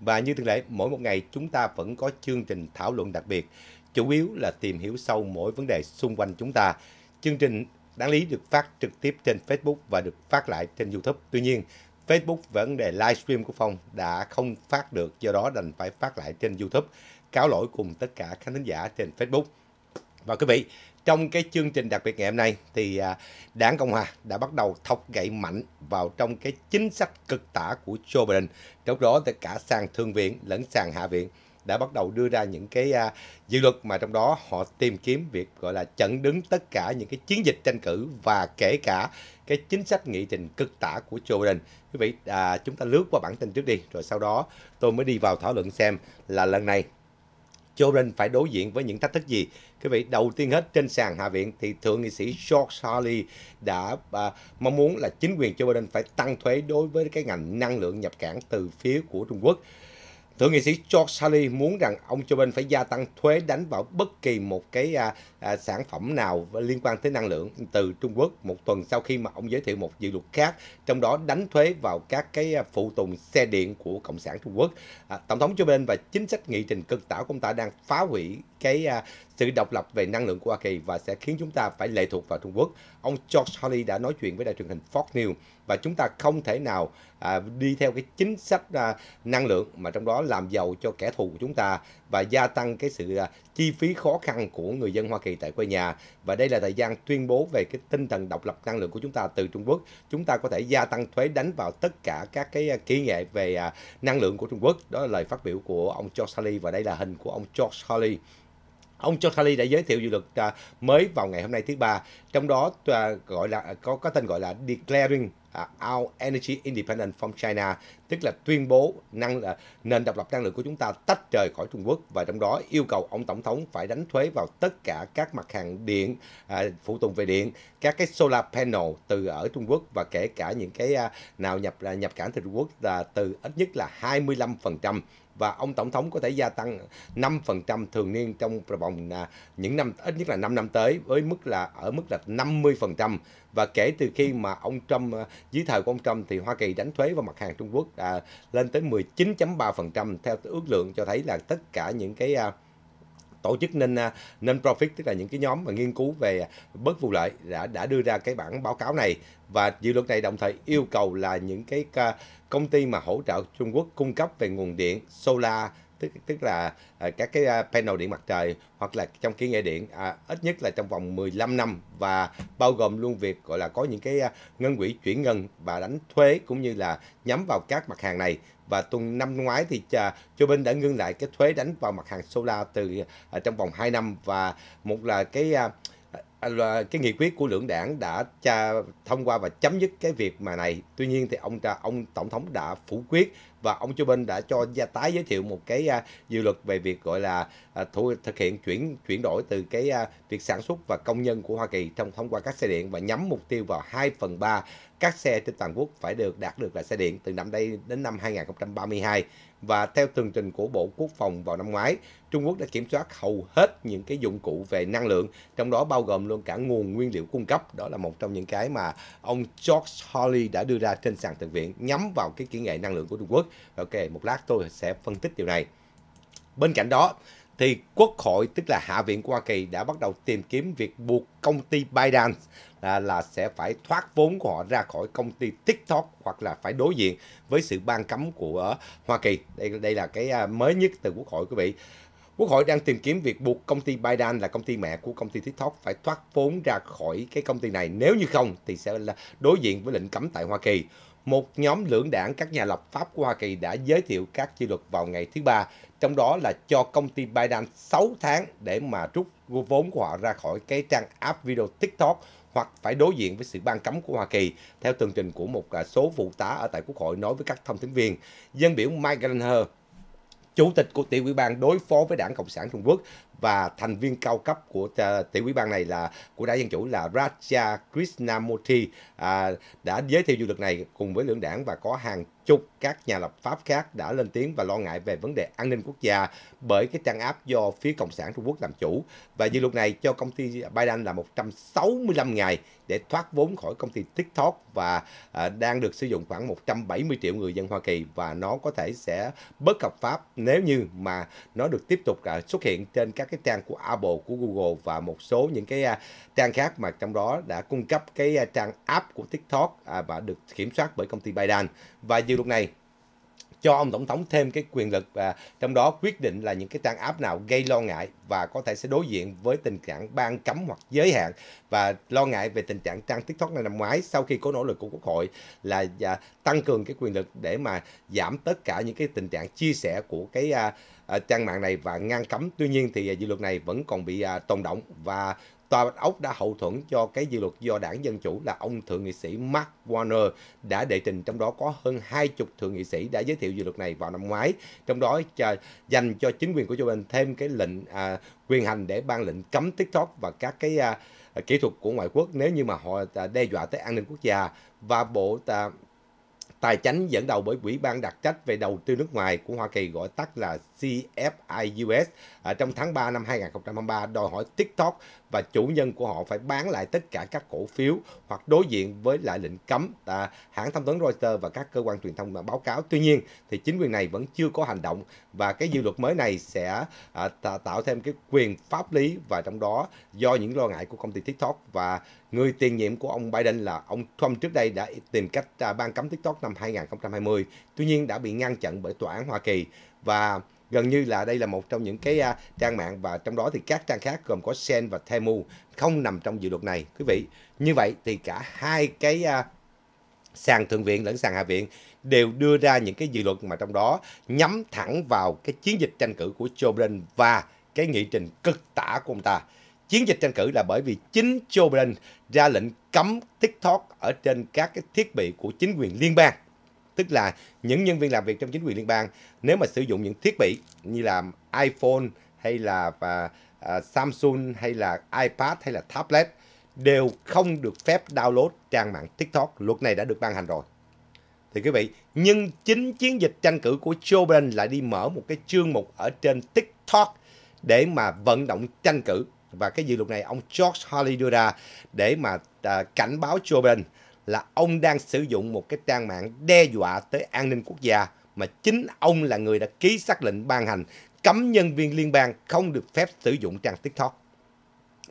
Và như thường lệ, mỗi một ngày chúng ta vẫn có chương trình thảo luận đặc biệt, chủ yếu là tìm hiểu sâu mỗi vấn đề xung quanh chúng ta. Chương trình đáng lý được phát trực tiếp trên Facebook và được phát lại trên YouTube. Tuy nhiên, Facebook vấn đề livestream của Phong đã không phát được, do đó đành phải phát lại trên YouTube. Cáo lỗi cùng tất cả khán thính giả trên Facebook. Và quý vị, trong cái chương trình đặc biệt ngày hôm nay thì à, đảng Cộng Hòa đã bắt đầu thọc gậy mạnh vào trong cái chính sách cực tả của Joe Biden. Trong đó thì cả sàn thượng viện lẫn sàn hạ viện đã bắt đầu đưa ra những cái à, dự luật mà trong đó họ tìm kiếm việc gọi là chẩn đứng tất cả những cái chiến dịch tranh cử và kể cả cái chính sách nghị trình cực tả của Joe Biden. Quý vị, à, chúng ta lướt qua bản tin trước đi, rồi sau đó tôi mới đi vào thảo luận xem là lần này Joe Biden phải đối diện với những thách thức gì Quý vị, đầu tiên hết trên sàn Hạ viện thì Thượng nghị sĩ George Hawley đã à, mong muốn là chính quyền Joe Biden phải tăng thuế đối với cái ngành năng lượng nhập cảng từ phía của Trung Quốc. Thượng nghị sĩ George Sally muốn rằng ông Joe Biden phải gia tăng thuế đánh vào bất kỳ một cái à, à, sản phẩm nào liên quan tới năng lượng từ Trung Quốc một tuần sau khi mà ông giới thiệu một dự luật khác, trong đó đánh thuế vào các cái à, phụ tùng xe điện của Cộng sản Trung Quốc. À, Tổng thống Joe Biden và chính sách nghị trình cực tả của ông ta đang phá hủy cái uh, sự độc lập về năng lượng của Hoa Kỳ và sẽ khiến chúng ta phải lệ thuộc vào Trung Quốc. Ông George Hawley đã nói chuyện với đài truyền hình Fox News và chúng ta không thể nào à, đi theo cái chính sách à, năng lượng mà trong đó làm giàu cho kẻ thù của chúng ta và gia tăng cái sự à, chi phí khó khăn của người dân Hoa Kỳ tại quê nhà và đây là thời gian tuyên bố về cái tinh thần độc lập năng lượng của chúng ta từ Trung Quốc. Chúng ta có thể gia tăng thuế đánh vào tất cả các cái à, kỹ nghệ về à, năng lượng của Trung Quốc. Đó là lời phát biểu của ông George Hurley và đây là hình của ông George Hurley. Ông George Hurley đã giới thiệu dự luật à, mới vào ngày hôm nay thứ ba, trong đó gọi là có có tên gọi là Declaring uh, à, Our Energy Independent from China, tức là tuyên bố năng là nền độc lập năng lượng của chúng ta tách rời khỏi Trung Quốc và trong đó yêu cầu ông tổng thống phải đánh thuế vào tất cả các mặt hàng điện uh, phụ tùng về điện, các cái solar panel từ ở Trung Quốc và kể cả những cái uh, nào nhập uh, nhập cảnh từ Trung Quốc là từ ít nhất là 25% và ông tổng thống có thể gia tăng 5% thường niên trong vòng những năm ít nhất là 5 năm tới với mức là ở mức là 50% và kể từ khi mà ông Trump ờ, dưới thời của ông Trump thì Hoa Kỳ đánh thuế vào mặt hàng Trung Quốc à, lên tới 19.3% theo ước lượng cho thấy là tất cả những cái ờ, tổ chức nên ờ, nên profit tức là những cái nhóm mà nghiên cứu về bất vụ lợi đã đã đưa ra cái bản báo cáo này và dự luật này đồng thời yêu cầu là những cái công ty mà hỗ trợ Trung Quốc cung cấp về nguồn điện solar tức tức là à, các cái à, panel điện mặt trời hoặc là trong kỹ nghệ điện à, ít nhất là trong vòng 15 năm và bao gồm luôn việc gọi là có những cái à, ngân quỹ chuyển ngân và đánh thuế cũng như là nhắm vào các mặt hàng này và tuần năm ngoái thì Joe Biden đã ngưng lại cái thuế đánh vào mặt hàng solar từ à, trong vòng 2 năm và một là cái à, là cái nghị quyết của lưỡng đảng đã tra, thông qua và chấm dứt cái việc mà này. Tuy nhiên thì ông ông tổng thống đã phủ quyết và ông Joe Biden đã cho gia tái giới thiệu một cái à, dự luật về việc gọi là à, thu, thực hiện chuyển chuyển đổi từ cái à, việc sản xuất và công nhân của Hoa Kỳ trong thông qua các xe điện và nhắm mục tiêu vào 2 phần 3 các xe trên toàn quốc phải được đạt được là xe điện từ năm đây đến năm 2032 và theo tường trình của Bộ Quốc phòng vào năm ngoái, Trung Quốc đã kiểm soát hầu hết những cái dụng cụ về năng lượng, trong đó bao gồm luôn cả nguồn nguyên liệu cung cấp. Đó là một trong những cái mà ông George Hawley đã đưa ra trên sàn thượng viện nhắm vào cái kỹ nghệ năng lượng của Trung Quốc. Ok, một lát tôi sẽ phân tích điều này. Bên cạnh đó, thì Quốc hội, tức là Hạ viện của Hoa Kỳ đã bắt đầu tìm kiếm việc buộc công ty Biden à, là sẽ phải thoát vốn của họ ra khỏi công ty TikTok hoặc là phải đối diện với sự ban cấm của Hoa Kỳ. Đây đây là cái à, mới nhất từ Quốc hội quý vị. Quốc hội đang tìm kiếm việc buộc công ty Biden là công ty mẹ của công ty TikTok phải thoát vốn ra khỏi cái công ty này. Nếu như không thì sẽ là đối diện với lệnh cấm tại Hoa Kỳ. Một nhóm lưỡng đảng các nhà lập pháp của Hoa Kỳ đã giới thiệu các chi luật vào ngày thứ Ba, trong đó là cho công ty Biden 6 tháng để mà rút vốn của họ ra khỏi cái trang app video TikTok hoặc phải đối diện với sự ban cấm của Hoa Kỳ theo tường trình của một à, số phụ tá ở tại Quốc hội nói với các thông tin viên. Dân biểu Mike Gallagher chủ tịch của tiểu ủy ban đối phó với đảng cộng sản trung quốc và thành viên cao cấp của à, tiểu ủy ban này là của đảng dân chủ là Raja Krishnamurti à, đã giới thiệu du lịch này cùng với lưỡng đảng và có hàng chục các nhà lập pháp khác đã lên tiếng và lo ngại về vấn đề an ninh quốc gia bởi cái trang áp do phía Cộng sản Trung Quốc làm chủ. Và dự luật này cho công ty Biden là 165 ngày để thoát vốn khỏi công ty TikTok và à, đang được sử dụng khoảng 170 triệu người dân Hoa Kỳ và nó có thể sẽ bất hợp pháp nếu như mà nó được tiếp tục à, xuất hiện trên các cái trang của Apple, của Google và một số những cái à, trang khác mà trong đó đã cung cấp cái trang app của TikTok và được kiểm soát bởi công ty Biden. Và dự điều luật này cho ông tổng thống thêm cái quyền lực và trong đó quyết định là những cái trang app nào gây lo ngại và có thể sẽ đối diện với tình trạng ban cấm hoặc giới hạn và lo ngại về tình trạng trang TikTok này năm ngoái sau khi có nỗ lực của quốc hội là à, tăng cường cái quyền lực để mà giảm tất cả những cái tình trạng chia sẻ của cái à, à, trang mạng này và ngăn cấm tuy nhiên thì dự luật này vẫn còn bị tồn động và Tòa Bạch Ốc đã hậu thuẫn cho cái dự luật do đảng Dân Chủ là ông Thượng nghị sĩ Mark Warner đã đệ trình trong đó có hơn 20 thượng nghị sĩ đã giới thiệu dự luật này vào năm ngoái. Trong đó dành cho chính quyền của Joe Biden thêm cái lệnh à, quyền hành để ban lệnh cấm TikTok và các cái à, kỹ thuật của ngoại quốc nếu như mà họ à, đe dọa tới an ninh quốc gia và bộ à, tài chánh dẫn đầu bởi Ủy ban đặc trách về đầu tư nước ngoài của Hoa Kỳ gọi tắt là CFIUS trong tháng 3 năm 2023 đòi hỏi TikTok và chủ nhân của họ phải bán lại tất cả các cổ phiếu hoặc đối diện với lại lệnh cấm à, hãng thông tấn Reuters và các cơ quan truyền thông báo cáo tuy nhiên thì chính quyền này vẫn chưa có hành động và cái dự luật mới này sẽ à, tạo thêm cái quyền pháp lý và trong đó do những lo ngại của công ty TikTok và người tiền nhiệm của ông Biden là ông Trump trước đây đã tìm cách à, ban cấm TikTok năm 2020 tuy nhiên đã bị ngăn chặn bởi tòa án Hoa Kỳ và gần như là đây là một trong những cái à, trang mạng và trong đó thì các trang khác gồm có Sen và Temu không nằm trong dự luật này quý vị như vậy thì cả hai cái à, sàn thượng viện lẫn sàn hạ viện đều đưa ra những cái dự luật mà trong đó nhắm thẳng vào cái chiến dịch tranh cử của Joe Biden và cái nghị trình cực tả của ông ta. Chiến dịch tranh cử là bởi vì chính Joe Biden ra lệnh cấm TikTok ở trên các cái thiết bị của chính quyền liên bang tức là những nhân viên làm việc trong chính quyền liên bang nếu mà sử dụng những thiết bị như là iPhone hay là và uh, à, Samsung hay là iPad hay là tablet đều không được phép download trang mạng TikTok. Luật này đã được ban hành rồi. Thì quý vị, nhưng chính chiến dịch tranh cử của Joe Biden lại đi mở một cái chương mục ở trên TikTok để mà vận động tranh cử. Và cái dự luật này ông George Hawley đưa ra để mà à, cảnh báo Joe Biden là ông đang sử dụng một cái trang mạng đe dọa tới an ninh quốc gia mà chính ông là người đã ký xác lệnh ban hành cấm nhân viên liên bang không được phép sử dụng trang TikTok.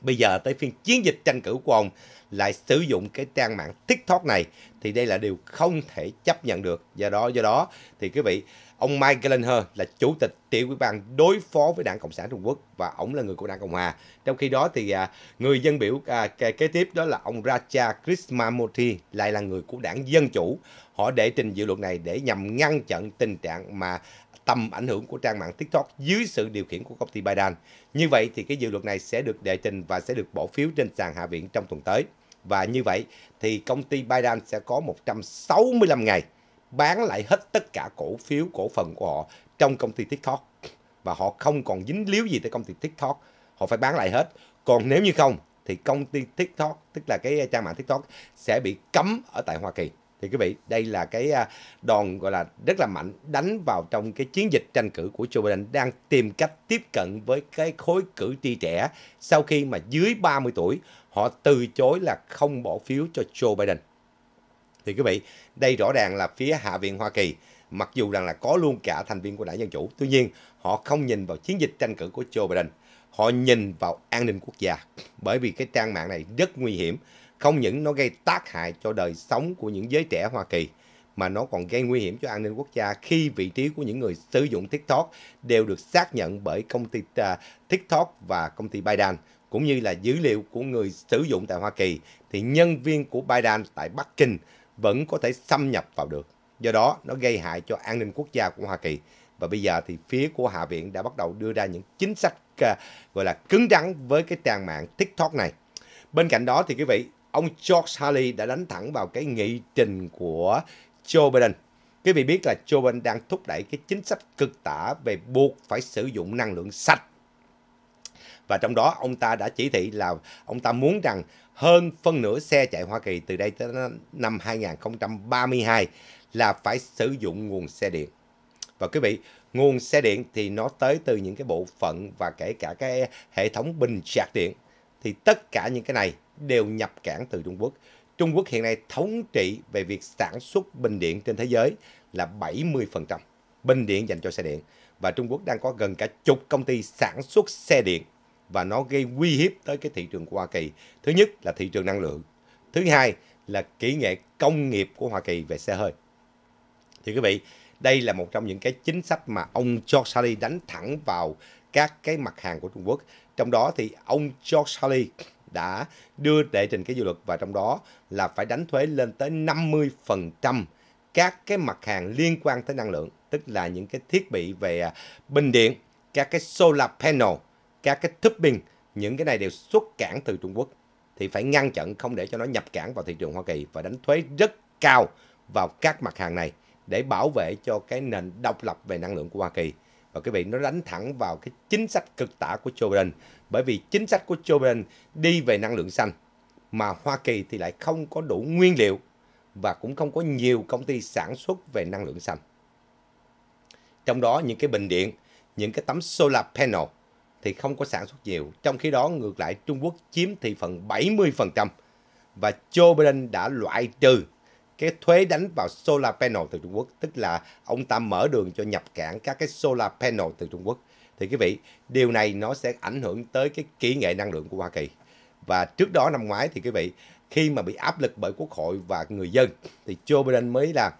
Bây giờ tới phiên chiến dịch tranh cử của ông lại sử dụng cái trang mạng TikTok này thì đây là điều không thể chấp nhận được. Do đó do đó thì quý vị Ông Mike Gallagher là chủ tịch tiểu ủy ban đối phó với đảng Cộng sản Trung Quốc và ông là người của đảng Cộng hòa. Trong khi đó thì à, người dân biểu à, kế tiếp đó là ông Raja Krishnamurti lại là người của đảng Dân Chủ. Họ đệ trình dự luật này để nhằm ngăn chặn tình trạng mà tầm ảnh hưởng của trang mạng TikTok dưới sự điều khiển của công ty Biden. Như vậy thì cái dự luật này sẽ được đệ trình và sẽ được bỏ phiếu trên sàn Hạ viện trong tuần tới. Và như vậy thì công ty Biden sẽ có 165 ngày bán lại hết tất cả cổ phiếu, cổ phần của họ trong công ty TikTok. Và họ không còn dính líu gì tới công ty TikTok. Họ phải bán lại hết. Còn nếu như không, thì công ty TikTok, tức là cái trang mạng TikTok sẽ bị cấm ở tại Hoa Kỳ. Thì quý vị, đây là cái à, đòn gọi là rất là mạnh đánh vào trong cái chiến dịch tranh cử của Joe Biden đang tìm cách tiếp cận với cái khối cử tri trẻ sau khi mà dưới 30 tuổi họ từ chối là không bỏ phiếu cho Joe Biden. Thì quý vị, đây rõ ràng là phía Hạ viện Hoa Kỳ, mặc dù rằng là có luôn cả thành viên của đảng Dân Chủ, tuy nhiên họ không nhìn vào chiến dịch tranh cử của Joe Biden, họ nhìn vào an ninh quốc gia. Bởi vì cái trang mạng này rất nguy hiểm, không những nó gây tác hại cho đời sống của những giới trẻ Hoa Kỳ, mà nó còn gây nguy hiểm cho an ninh quốc gia khi vị trí của những người sử dụng TikTok đều được xác nhận bởi công ty à, TikTok và công ty Biden cũng như là dữ liệu của người sử dụng tại Hoa Kỳ thì nhân viên của Biden tại Bắc Kinh vẫn có thể xâm nhập vào được. Do đó, nó gây hại cho an ninh quốc gia của Hoa Kỳ. Và bây giờ thì phía của Hạ viện đã bắt đầu đưa ra những chính sách à, gọi là cứng rắn với cái trang mạng TikTok này. Bên cạnh đó thì quý vị, ông George Haley đã đánh thẳng vào cái nghị trình của Joe Biden. Quý vị biết là Joe Biden đang thúc đẩy cái chính sách cực tả về buộc phải sử dụng năng lượng sạch. Và trong đó ông ta đã chỉ thị là ông ta muốn rằng hơn phân nửa xe chạy Hoa Kỳ từ đây tới năm 2032 là phải sử dụng nguồn xe điện. Và quý vị, nguồn xe điện thì nó tới từ những cái bộ phận và kể cả cái hệ thống bình sạc điện. Thì tất cả những cái này đều nhập cảng từ Trung Quốc. Trung Quốc hiện nay thống trị về việc sản xuất bình điện trên thế giới là 70% bình điện dành cho xe điện. Và Trung Quốc đang có gần cả chục công ty sản xuất xe điện và nó gây nguy hiếp tới cái thị trường của Hoa Kỳ. Thứ nhất là thị trường năng lượng. Thứ hai là kỹ nghệ công nghiệp của Hoa Kỳ về xe hơi. Thì quý vị, đây là một trong những cái chính sách mà ông George Shelley đánh thẳng vào các cái mặt hàng của Trung Quốc. Trong đó thì ông George Shelley đã đưa đệ trình cái dự luật và trong đó là phải đánh thuế lên tới 50% các cái mặt hàng liên quan tới năng lượng, tức là những cái thiết bị về bình điện, các cái solar panel, các cái topping, những cái này đều xuất cảng từ Trung Quốc. Thì phải ngăn chặn không để cho nó nhập cảng vào thị trường Hoa Kỳ và đánh thuế rất cao vào các mặt hàng này để bảo vệ cho cái nền độc lập về năng lượng của Hoa Kỳ. Và quý vị, nó đánh thẳng vào cái chính sách cực tả của Joe Biden. Bởi vì chính sách của Joe Biden đi về năng lượng xanh, mà Hoa Kỳ thì lại không có đủ nguyên liệu và cũng không có nhiều công ty sản xuất về năng lượng xanh. Trong đó những cái bình điện, những cái tấm solar panel thì không có sản xuất nhiều. Trong khi đó ngược lại Trung Quốc chiếm thị phần 70% và Joe Biden đã loại trừ cái thuế đánh vào solar panel từ Trung Quốc, tức là ông ta mở đường cho nhập cảng các cái solar panel từ Trung Quốc. Thì quý vị, điều này nó sẽ ảnh hưởng tới cái kỹ nghệ năng lượng của Hoa Kỳ. Và trước đó năm ngoái thì quý vị, khi mà bị áp lực bởi quốc hội và người dân thì Joe Biden mới là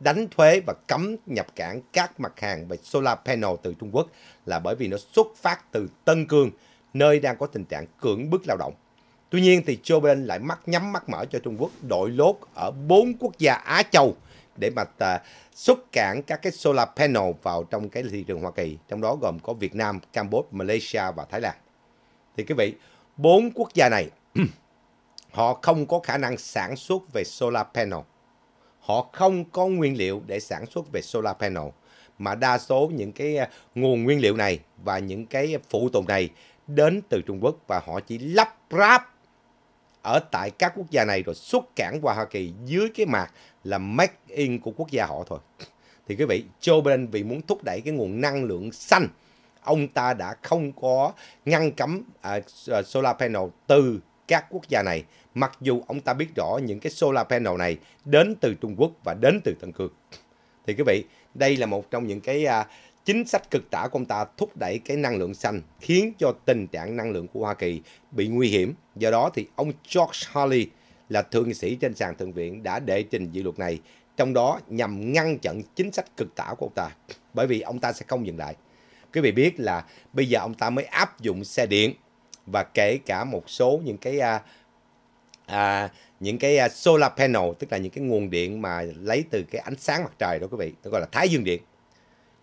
đánh thuế và cấm nhập cảng các mặt hàng về solar panel từ Trung Quốc là bởi vì nó xuất phát từ Tân Cương, nơi đang có tình trạng cưỡng bức lao động. Tuy nhiên thì Joe Biden lại mắt nhắm mắt mở cho Trung Quốc đội lốt ở bốn quốc gia Á Châu để mà à, xuất cảng các cái solar panel vào trong cái thị trường Hoa Kỳ, trong đó gồm có Việt Nam, Campuchia, Malaysia và Thái Lan. Thì quý vị, bốn quốc gia này họ không có khả năng sản xuất về solar panel họ không có nguyên liệu để sản xuất về solar panel mà đa số những cái à, nguồn nguyên liệu này và những cái phụ tùng này đến từ Trung Quốc và họ chỉ lắp ráp ở tại các quốc gia này rồi xuất cảng qua Hoa Kỳ dưới cái mạc là make in của quốc gia họ thôi. Thì quý vị, Joe Biden vì muốn thúc đẩy cái nguồn năng lượng xanh, ông ta đã không có ngăn cấm uh, solar panel từ các quốc gia này, mặc dù ông ta biết rõ những cái solar panel này đến từ Trung Quốc và đến từ Tân Cương. Thì quý vị, đây là một trong những cái à, chính sách cực tả của ông ta thúc đẩy cái năng lượng xanh, khiến cho tình trạng năng lượng của Hoa Kỳ bị nguy hiểm. Do đó thì ông George Hawley là thượng sĩ trên sàn thượng viện đã đệ trình dự luật này, trong đó nhằm ngăn chặn chính sách cực tả của ông ta, bởi vì ông ta sẽ không dừng lại. Quý vị biết là bây giờ ông ta mới áp dụng xe điện và kể cả một số những cái à, à, những cái à, solar panel tức là những cái nguồn điện mà lấy từ cái ánh sáng mặt trời đó quý vị nó gọi là thái dương điện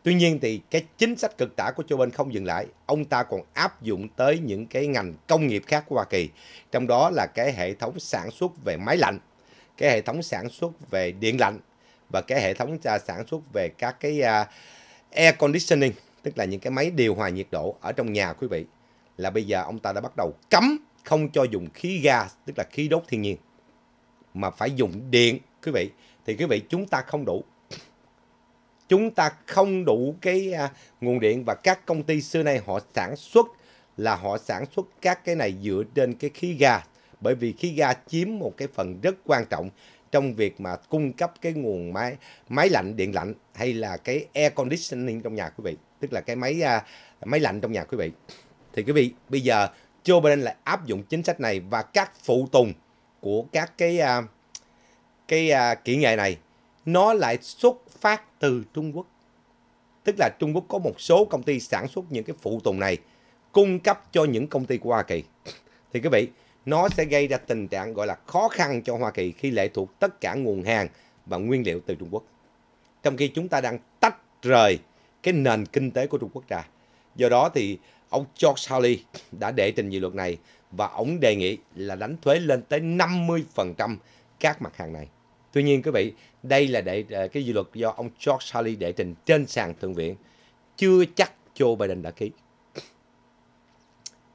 tuy nhiên thì cái chính sách cực tả của Joe Biden không dừng lại ông ta còn áp dụng tới những cái ngành công nghiệp khác của Hoa Kỳ trong đó là cái hệ thống sản xuất về máy lạnh cái hệ thống sản xuất về điện lạnh và cái hệ thống à, sản xuất về các cái à, air conditioning tức là những cái máy điều hòa nhiệt độ ở trong nhà quý vị là bây giờ ông ta đã bắt đầu cấm không cho dùng khí ga tức là khí đốt thiên nhiên, mà phải dùng điện, quý vị. Thì quý vị chúng ta không đủ. Chúng ta không đủ cái à, nguồn điện và các công ty xưa nay họ sản xuất là họ sản xuất các cái này dựa trên cái khí ga, Bởi vì khí ga chiếm một cái phần rất quan trọng trong việc mà cung cấp cái nguồn máy máy lạnh, điện lạnh hay là cái air conditioning trong nhà quý vị. Tức là cái máy à, máy lạnh trong nhà quý vị thì quý vị bây giờ Joe Biden lại áp dụng chính sách này và các phụ tùng của các cái uh, cái uh, kỹ nghệ này nó lại xuất phát từ Trung Quốc. Tức là Trung Quốc có một số công ty sản xuất những cái phụ tùng này cung cấp cho những công ty của Hoa Kỳ. Thì quý vị, nó sẽ gây ra tình trạng gọi là khó khăn cho Hoa Kỳ khi lệ thuộc tất cả nguồn hàng và nguyên liệu từ Trung Quốc. Trong khi chúng ta đang tách rời cái nền kinh tế của Trung Quốc ra. Do đó thì ông George Hawley đã đệ trình dự luật này và ông đề nghị là đánh thuế lên tới 50% các mặt hàng này. Tuy nhiên quý vị, đây là đệ ờ, cái dự luật do ông George Hawley đệ trình trên sàn thượng viện. Chưa chắc Joe Biden đã ký.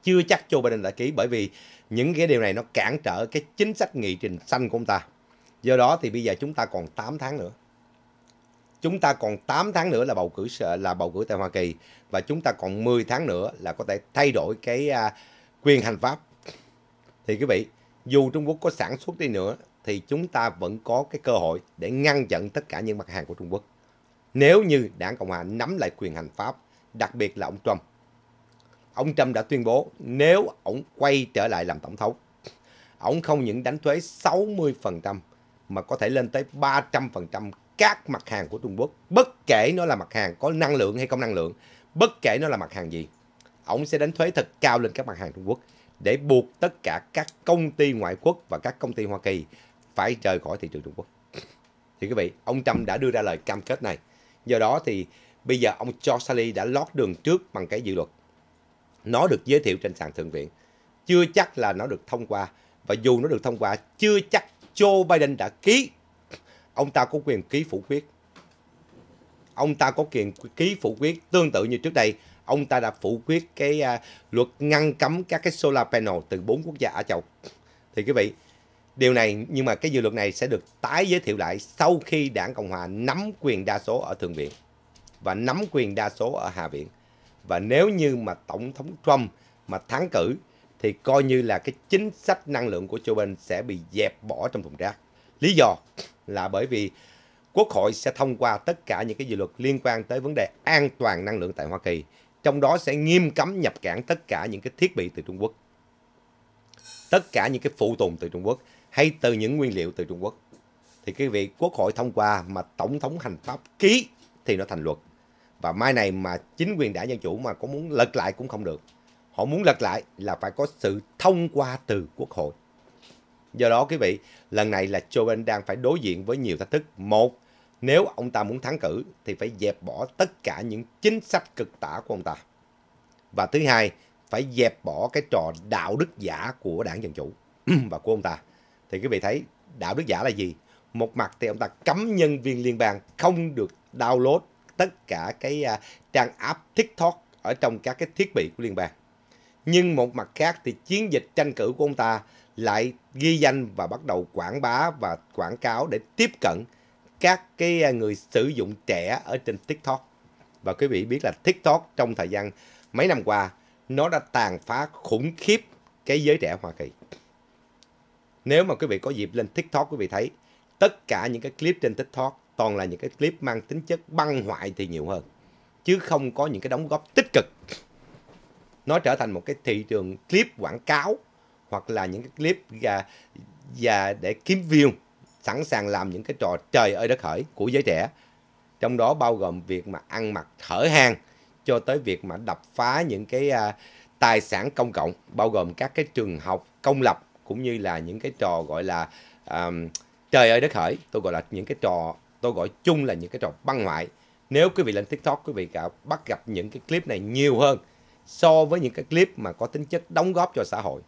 Chưa chắc Joe Biden đã ký bởi vì những cái điều này nó cản trở cái chính sách nghị trình xanh của ông ta. Do đó thì bây giờ chúng ta còn 8 tháng nữa chúng ta còn 8 tháng nữa là bầu cử là bầu cử tại Hoa Kỳ và chúng ta còn 10 tháng nữa là có thể thay đổi cái à, quyền hành pháp. Thì quý vị, dù Trung Quốc có sản xuất đi nữa thì chúng ta vẫn có cái cơ hội để ngăn chặn tất cả những mặt hàng của Trung Quốc. Nếu như Đảng Cộng hòa nắm lại quyền hành pháp, đặc biệt là ông Trump. Ông Trump đã tuyên bố nếu ông quay trở lại làm tổng thống, ông không những đánh thuế 60% mà có thể lên tới 300% các mặt hàng của Trung Quốc bất kể nó là mặt hàng có năng lượng hay không năng lượng bất kể nó là mặt hàng gì ông sẽ đánh thuế thật cao lên các mặt hàng Trung Quốc để buộc tất cả các công ty ngoại quốc và các công ty Hoa Kỳ phải rời khỏi thị trường Trung Quốc thì quý vị ông Trump đã đưa ra lời cam kết này do đó thì bây giờ ông George Sally đã lót đường trước bằng cái dự luật nó được giới thiệu trên sàn thượng viện chưa chắc là nó được thông qua và dù nó được thông qua chưa chắc Joe Biden đã ký ông ta có quyền ký phủ quyết. Ông ta có quyền ký phủ quyết tương tự như trước đây, ông ta đã phủ quyết cái uh, luật ngăn cấm các cái solar panel từ bốn quốc gia Á Châu. Thì quý vị, điều này nhưng mà cái dự luật này sẽ được tái giới thiệu lại sau khi Đảng Cộng hòa nắm quyền đa số ở thượng viện và nắm quyền đa số ở hạ viện. Và nếu như mà tổng thống Trump mà thắng cử thì coi như là cái chính sách năng lượng của Joe Biden sẽ bị dẹp bỏ trong thùng rác. Lý do là bởi vì Quốc hội sẽ thông qua tất cả những cái dự luật liên quan tới vấn đề an toàn năng lượng tại Hoa Kỳ, trong đó sẽ nghiêm cấm nhập cản tất cả những cái thiết bị từ Trung Quốc, tất cả những cái phụ tùng từ Trung Quốc hay từ những nguyên liệu từ Trung Quốc. Thì cái việc Quốc hội thông qua mà Tổng thống hành pháp ký thì nó thành luật. Và mai này mà chính quyền đảng Dân Chủ mà có muốn lật lại cũng không được. Họ muốn lật lại là phải có sự thông qua từ Quốc hội. Do đó quý vị, lần này là Joe Biden đang phải đối diện với nhiều thách thức. Một, nếu ông ta muốn thắng cử thì phải dẹp bỏ tất cả những chính sách cực tả của ông ta. Và thứ hai, phải dẹp bỏ cái trò đạo đức giả của đảng Dân Chủ và của ông ta. Thì quý vị thấy đạo đức giả là gì? Một mặt thì ông ta cấm nhân viên liên bang không được download tất cả cái à, trang app TikTok ở trong các cái thiết bị của liên bang. Nhưng một mặt khác thì chiến dịch tranh cử của ông ta lại ghi danh và bắt đầu quảng bá và quảng cáo để tiếp cận các cái à, người sử dụng trẻ ở trên TikTok. Và quý vị biết là TikTok trong thời gian mấy năm qua nó đã tàn phá khủng khiếp cái giới trẻ Hoa Kỳ. Nếu mà quý vị có dịp lên TikTok quý vị thấy tất cả những cái clip trên TikTok toàn là những cái clip mang tính chất băng hoại thì nhiều hơn chứ không có những cái đóng góp tích cực. Nó trở thành một cái thị trường clip quảng cáo hoặc là những cái clip và, và để kiếm view sẵn sàng làm những cái trò trời ơi đất hởi của giới trẻ trong đó bao gồm việc mà ăn mặc thở hang cho tới việc mà đập phá những cái à, tài sản công cộng bao gồm các cái trường học công lập cũng như là những cái trò gọi là um, trời ơi đất hởi tôi gọi là những cái trò tôi gọi chung là những cái trò băng ngoại nếu quý vị lên tiktok quý vị cả bắt gặp những cái clip này nhiều hơn so với những cái clip mà có tính chất đóng góp cho xã hội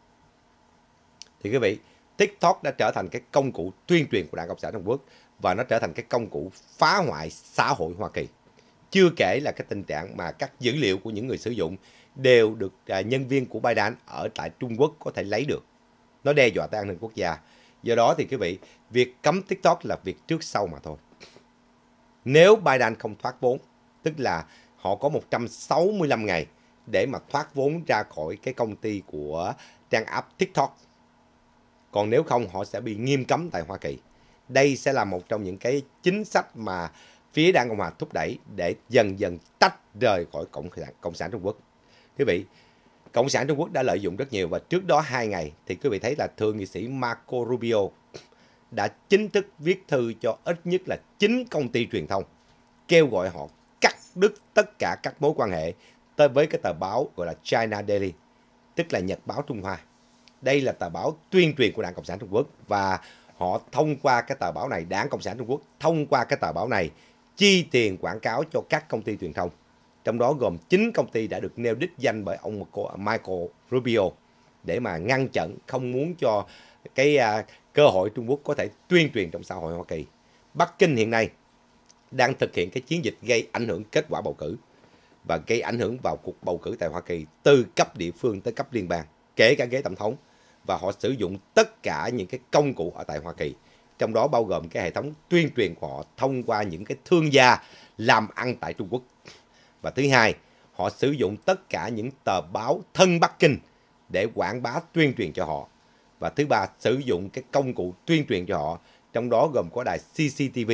thì quý vị tiktok đã trở thành cái công cụ tuyên truyền của đảng cộng sản trung quốc và nó trở thành cái công cụ phá hoại xã hội hoa kỳ chưa kể là cái tình trạng mà các dữ liệu của những người sử dụng đều được à, nhân viên của Biden ở tại Trung Quốc có thể lấy được. Nó đe dọa tới an ninh quốc gia. Do đó thì quý vị, việc cấm TikTok là việc trước sau mà thôi. Nếu Biden không thoát vốn, tức là họ có 165 ngày để mà thoát vốn ra khỏi cái công ty của trang app TikTok còn nếu không họ sẽ bị nghiêm cấm tại Hoa Kỳ. Đây sẽ là một trong những cái chính sách mà phía Đảng Cộng Hòa thúc đẩy để dần dần tách rời khỏi Cộng sản, Cộng sản Trung Quốc. Quý vị, Cộng sản Trung Quốc đã lợi dụng rất nhiều và trước đó hai ngày thì quý vị thấy là thượng nghị sĩ Marco Rubio đã chính thức viết thư cho ít nhất là 9 công ty truyền thông kêu gọi họ cắt đứt tất cả các mối quan hệ tới với cái tờ báo gọi là China Daily, tức là Nhật báo Trung Hoa đây là tờ báo tuyên truyền của Đảng Cộng sản Trung Quốc và họ thông qua cái tờ báo này, Đảng Cộng sản Trung Quốc thông qua cái tờ báo này chi tiền quảng cáo cho các công ty truyền thông. Trong đó gồm 9 công ty đã được nêu đích danh bởi ông Michael Rubio để mà ngăn chặn không muốn cho cái à, cơ hội Trung Quốc có thể tuyên truyền trong xã hội Hoa Kỳ. Bắc Kinh hiện nay đang thực hiện cái chiến dịch gây ảnh hưởng kết quả bầu cử và gây ảnh hưởng vào cuộc bầu cử tại Hoa Kỳ từ cấp địa phương tới cấp liên bang, kể cả ghế tổng thống và họ sử dụng tất cả những cái công cụ ở tại Hoa Kỳ. Trong đó bao gồm cái hệ thống tuyên truyền của họ thông qua những cái thương gia làm ăn tại Trung Quốc. Và thứ hai, họ sử dụng tất cả những tờ báo thân Bắc Kinh để quảng bá tuyên truyền cho họ. Và thứ ba, sử dụng cái công cụ tuyên truyền cho họ, trong đó gồm có đài CCTV,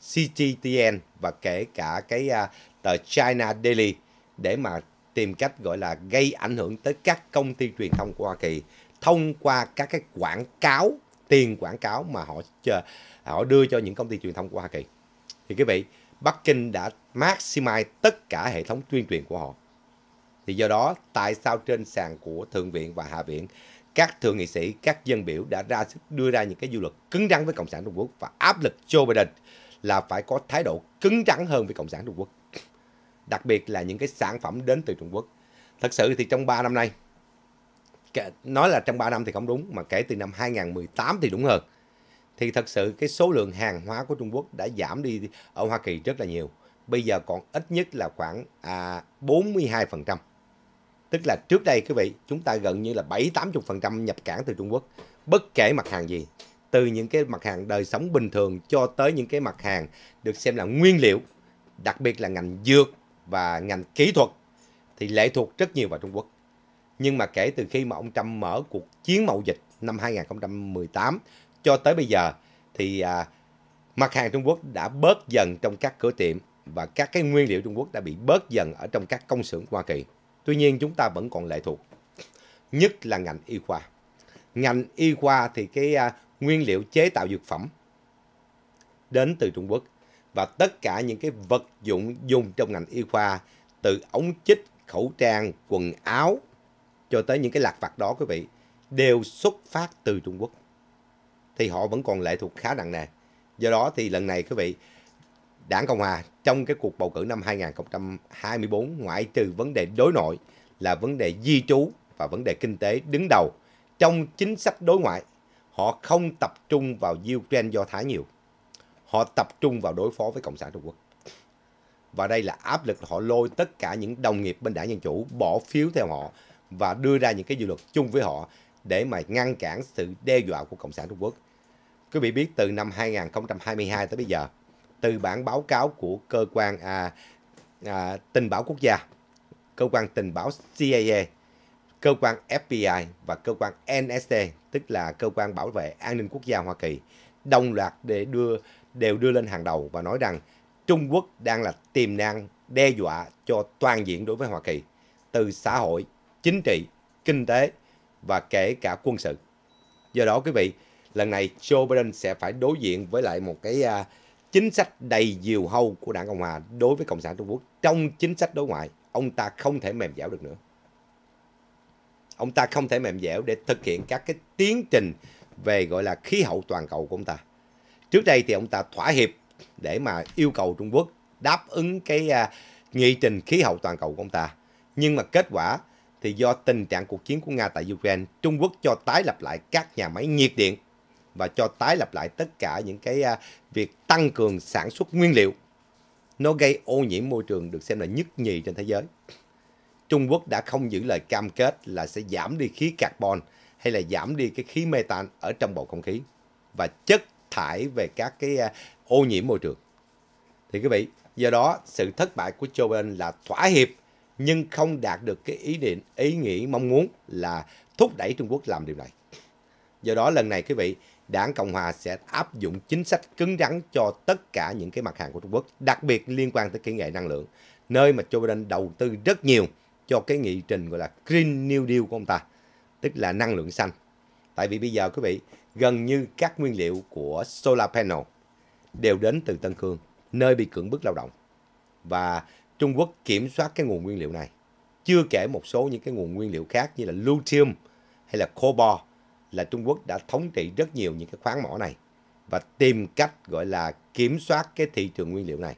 CGTN và kể cả cái uh, tờ China Daily để mà tìm cách gọi là gây ảnh hưởng tới các công ty truyền thông của Hoa Kỳ thông qua các cái quảng cáo tiền quảng cáo mà họ họ đưa cho những công ty truyền thông của Hoa Kỳ. Thì quý vị, Bắc Kinh đã maximize tất cả hệ thống tuyên truyền của họ. Thì do đó, tại sao trên sàn của Thượng viện và Hạ viện, các thượng nghị sĩ, các dân biểu đã ra đưa ra những cái dư luật cứng rắn với Cộng sản Trung Quốc và áp lực Joe Biden là phải có thái độ cứng rắn hơn với Cộng sản Trung Quốc. Đặc biệt là những cái sản phẩm đến từ Trung Quốc. Thật sự thì trong 3 năm nay, nói là trong 3 năm thì không đúng mà kể từ năm 2018 thì đúng hơn thì thật sự cái số lượng hàng hóa của Trung Quốc đã giảm đi ở Hoa Kỳ rất là nhiều bây giờ còn ít nhất là khoảng à, 42% tức là trước đây quý vị chúng ta gần như là 7-80% nhập cảng từ Trung Quốc bất kể mặt hàng gì từ những cái mặt hàng đời sống bình thường cho tới những cái mặt hàng được xem là nguyên liệu đặc biệt là ngành dược và ngành kỹ thuật thì lệ thuộc rất nhiều vào Trung Quốc nhưng mà kể từ khi mà ông Trump mở cuộc chiến mậu dịch năm 2018 cho tới bây giờ thì à, mặt hàng Trung Quốc đã bớt dần trong các cửa tiệm và các cái nguyên liệu Trung Quốc đã bị bớt dần ở trong các công xưởng Hoa Kỳ. Tuy nhiên chúng ta vẫn còn lệ thuộc, nhất là ngành y khoa. Ngành y khoa thì cái à, nguyên liệu chế tạo dược phẩm đến từ Trung Quốc và tất cả những cái vật dụng dùng trong ngành y khoa từ ống chích, khẩu trang, quần áo, cho tới những cái lạc vặt đó quý vị đều xuất phát từ Trung Quốc. Thì họ vẫn còn lệ thuộc khá nặng nề. Do đó thì lần này quý vị, Đảng Cộng Hòa trong cái cuộc bầu cử năm 2024 ngoại trừ vấn đề đối nội là vấn đề di trú và vấn đề kinh tế đứng đầu trong chính sách đối ngoại. Họ không tập trung vào Ukraine do Thái nhiều. Họ tập trung vào đối phó với Cộng sản Trung Quốc. Và đây là áp lực họ lôi tất cả những đồng nghiệp bên đảng Dân Chủ bỏ phiếu theo họ và đưa ra những cái dự luật chung với họ để mà ngăn cản sự đe dọa của Cộng sản Trung Quốc. Quý vị biết từ năm 2022 tới bây giờ, từ bản báo cáo của cơ quan à, à, tình báo quốc gia, cơ quan tình báo CIA, cơ quan FBI và cơ quan NSA, tức là cơ quan bảo vệ an ninh quốc gia Hoa Kỳ, đồng loạt để đưa đều đưa lên hàng đầu và nói rằng Trung Quốc đang là tiềm năng đe dọa cho toàn diện đối với Hoa Kỳ từ xã hội chính trị, kinh tế và kể cả quân sự. Do đó quý vị, lần này Joe Biden sẽ phải đối diện với lại một cái uh, chính sách đầy diều hâu của đảng Cộng Hòa đối với Cộng sản Trung Quốc. Trong chính sách đối ngoại, ông ta không thể mềm dẻo được nữa. Ông ta không thể mềm dẻo để thực hiện các cái tiến trình về gọi là khí hậu toàn cầu của ông ta. Trước đây thì ông ta thỏa hiệp để mà yêu cầu Trung Quốc đáp ứng cái uh, nghị trình khí hậu toàn cầu của ông ta. Nhưng mà kết quả thì do tình trạng cuộc chiến của Nga tại Ukraine, Trung Quốc cho tái lập lại các nhà máy nhiệt điện và cho tái lập lại tất cả những cái à, việc tăng cường sản xuất nguyên liệu. Nó gây ô nhiễm môi trường được xem là nhất nhì trên thế giới. Trung Quốc đã không giữ lời cam kết là sẽ giảm đi khí carbon hay là giảm đi cái khí metan ở trong bầu không khí và chất thải về các cái à, ô nhiễm môi trường. Thì quý vị, do đó sự thất bại của Joe Biden là thỏa hiệp nhưng không đạt được cái ý định ý nghĩ mong muốn là thúc đẩy Trung Quốc làm điều này. Do đó lần này quý vị, Đảng Cộng hòa sẽ áp dụng chính sách cứng rắn cho tất cả những cái mặt hàng của Trung Quốc, đặc biệt liên quan tới kỹ nghệ năng lượng, nơi mà Joe Biden đầu tư rất nhiều cho cái nghị trình gọi là Green New Deal của ông ta, tức là năng lượng xanh. Tại vì bây giờ quý vị, gần như các nguyên liệu của solar panel đều đến từ Tân Cương, nơi bị cưỡng bức lao động. Và Trung Quốc kiểm soát cái nguồn nguyên liệu này. Chưa kể một số những cái nguồn nguyên liệu khác như là lithium hay là cobalt là Trung Quốc đã thống trị rất nhiều những cái khoáng mỏ này và tìm cách gọi là kiểm soát cái thị trường nguyên liệu này.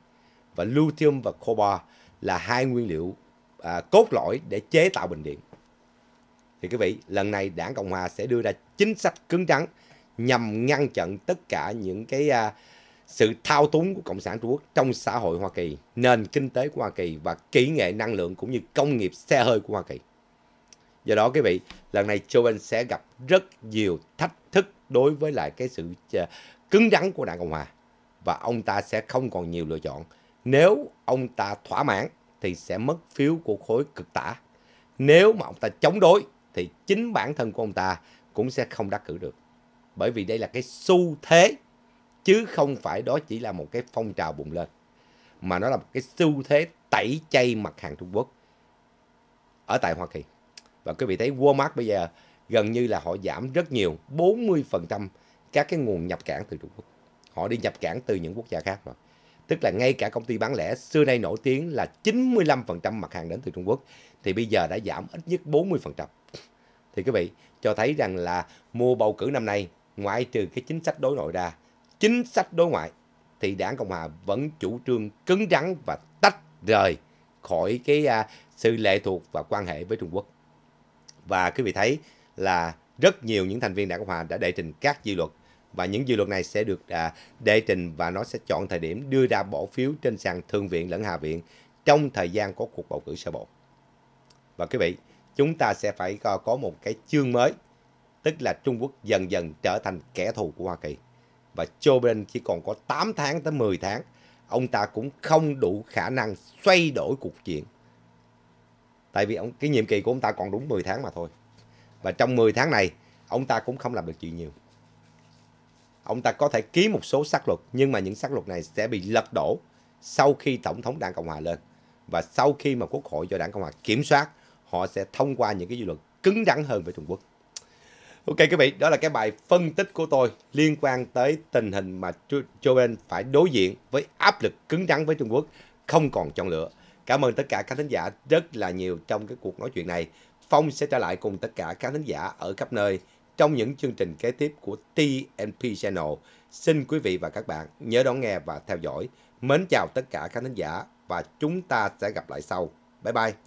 Và lithium và cobalt là hai nguyên liệu à, cốt lõi để chế tạo bình điện. Thì quý vị, lần này Đảng Cộng Hòa sẽ đưa ra chính sách cứng rắn nhằm ngăn chặn tất cả những cái à, sự thao túng của Cộng sản Trung Quốc trong xã hội Hoa Kỳ, nền kinh tế của Hoa Kỳ và kỹ nghệ năng lượng cũng như công nghiệp xe hơi của Hoa Kỳ. Do đó quý vị, lần này Joe Biden sẽ gặp rất nhiều thách thức đối với lại cái sự ờ, cứng rắn của đảng Cộng Hòa. Và ông ta sẽ không còn nhiều lựa chọn. Nếu ông ta thỏa mãn thì sẽ mất phiếu của khối cực tả. Nếu mà ông ta chống đối thì chính bản thân của ông ta cũng sẽ không đắc cử được. Bởi vì đây là cái xu thế chứ không phải đó chỉ là một cái phong trào bùng lên mà nó là một cái xu thế tẩy chay mặt hàng Trung Quốc ở tại Hoa Kỳ. Và quý vị thấy Walmart bây giờ gần như là họ giảm rất nhiều, 40% các cái nguồn nhập cảng từ Trung Quốc. Họ đi nhập cảng từ những quốc gia khác rồi. Tức là ngay cả công ty bán lẻ xưa nay nổi tiếng là 95% mặt hàng đến từ Trung Quốc thì bây giờ đã giảm ít nhất 40%. Thì quý vị cho thấy rằng là mua bầu cử năm nay ngoại trừ cái chính sách đối nội ra chính sách đối ngoại thì đảng Cộng Hòa vẫn chủ trương cứng rắn và tách rời khỏi cái à, sự lệ thuộc và quan hệ với Trung Quốc. Và quý vị thấy là rất nhiều những thành viên đảng Cộng Hòa đã đệ trình các dự luật và những dự luật này sẽ được à, đệ trình và nó sẽ chọn thời điểm đưa ra bỏ phiếu trên sàn thượng viện lẫn hạ viện trong thời gian có cuộc bầu cử sơ bộ. Và quý vị, chúng ta sẽ phải à, có một cái chương mới, tức là Trung Quốc dần dần trở thành kẻ thù của Hoa Kỳ và Joe Biden chỉ còn có 8 tháng tới 10 tháng, ông ta cũng không đủ khả năng xoay đổi cuộc chuyện. Tại vì ông, cái nhiệm kỳ của ông ta còn đúng 10 tháng mà thôi. Và trong 10 tháng này, ông ta cũng không làm được chuyện nhiều. Ông ta có thể ký một số sắc luật, nhưng mà những sắc luật này sẽ bị lật đổ sau khi Tổng thống Đảng Cộng Hòa lên. Và sau khi mà Quốc hội do Đảng Cộng Hòa kiểm soát, họ sẽ thông qua những cái dự luật cứng rắn hơn với Trung Quốc. Ok quý vị, đó là cái bài phân tích của tôi liên quan tới tình hình mà Joe Biden phải đối diện với áp lực cứng rắn với Trung Quốc, không còn chọn lựa. Cảm ơn tất cả các thính giả rất là nhiều trong cái cuộc nói chuyện này. Phong sẽ trở lại cùng tất cả các thính giả ở khắp nơi trong những chương trình kế tiếp của TNP Channel. Xin quý vị và các bạn nhớ đón nghe và theo dõi. Mến chào tất cả các thính giả và chúng ta sẽ gặp lại sau. Bye bye!